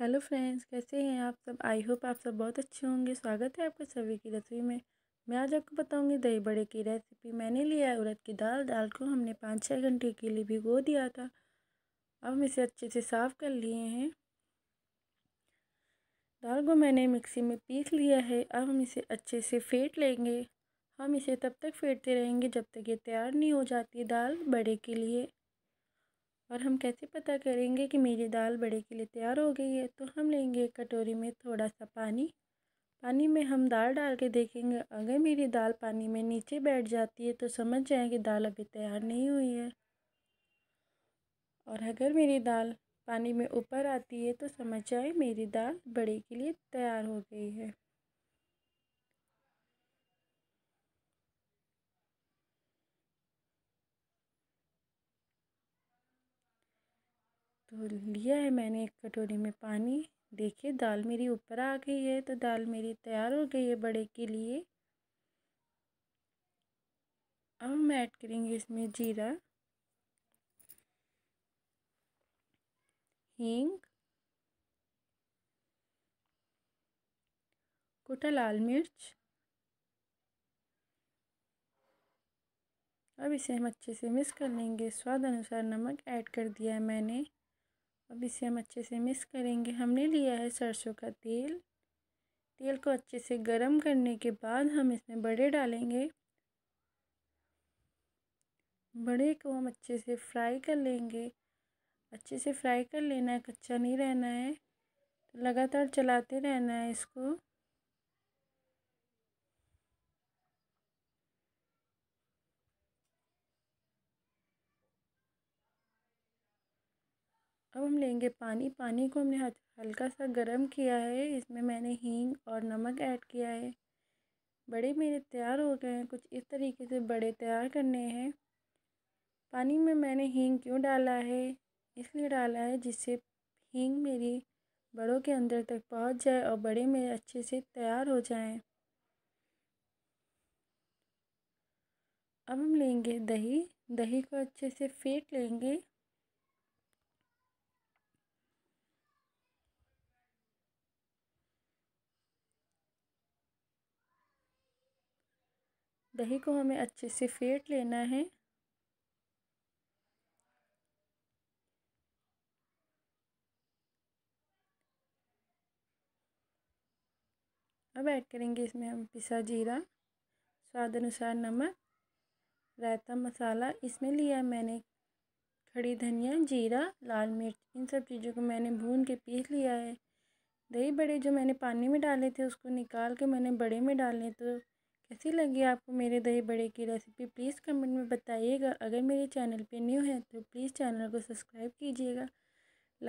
Hello friends कैसे हैं आप सब आई होप आप सब बहुत अच्छे होंगे स्वागत है आपका सभी की रसोई में मैं आज आपको बताऊंगी दही बड़े की रेसिपी मैंने लिया है उड़द की दाल दाल को हमने पाँच छः घंटे के लिए भिगो दिया था अब हम इसे अच्छे से साफ़ कर लिए हैं दाल को मैंने मिक्सी में पीस लिया है अब हम इसे अच्छे से फेंट लेंगे हम इसे तब तक फेंटते रहेंगे जब तक ये तैयार नहीं हो जाती दाल बड़े के लिए और हम कैसे पता करेंगे कि मेरी दाल बड़े के लिए तैयार हो गई है तो हम लेंगे एक कटोरी में थोड़ा सा पानी पानी में हम दाल डाल के देखेंगे अगर मेरी दाल पानी में नीचे बैठ जाती है तो समझ जाएँ कि दाल अभी तैयार नहीं हुई है और अगर मेरी दाल पानी में ऊपर आती है तो समझ जाए मेरी दाल बड़े के लिए तैयार हो गई है तो लिया है मैंने एक कटोरी में पानी देखिए दाल मेरी ऊपर आ गई है तो दाल मेरी तैयार हो गई है बड़े के लिए अब हम ऐड करेंगे इसमें जीरा हींग कुटा लाल मिर्च अब इसे हम अच्छे से मिक्स कर लेंगे स्वाद अनुसार नमक ऐड कर दिया है मैंने अब इसे हम अच्छे से मिक्स करेंगे हमने लिया है सरसों का तेल तेल को अच्छे से गर्म करने के बाद हम इसमें बड़े डालेंगे बड़े को हम अच्छे से फ्राई कर लेंगे अच्छे से फ्राई कर लेना है कच्चा नहीं रहना है तो लगातार चलाते रहना है इसको अब हम लेंगे पानी पानी को हमने हल्का सा गर्म किया है इसमें मैंने हींग और नमक ऐड किया है बड़े मेरे तैयार हो गए हैं कुछ इस तरीके से बड़े तैयार करने हैं पानी में मैंने हींग क्यों डाला है इसलिए डाला है जिससे हींग मेरी बड़ों के अंदर तक पहुंच जाए और बड़े मेरे अच्छे से तैयार हो जाएं। अब हम लेंगे दही दही को अच्छे से फेंट लेंगे दही को हमें अच्छे से फेंट लेना है अब ऐड करेंगे इसमें हम पिसा जीरा स्वाद अनुसार नमक रायता मसाला इसमें लिया है मैंने खड़ी धनिया जीरा लाल मिर्च इन सब चीज़ों को मैंने भून के पीस लिया है दही बड़े जो मैंने पानी में डाले थे उसको निकाल के मैंने बड़े में डाले तो कैसी लगी आपको मेरे दही बड़े की रेसिपी प्लीज़ कमेंट में बताइएगा अगर मेरे चैनल पे न्यू है तो प्लीज़ चैनल को सब्सक्राइब कीजिएगा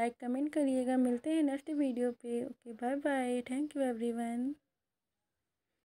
लाइक कमेंट करिएगा मिलते हैं नेक्स्ट वीडियो पे okay bye bye thank you everyone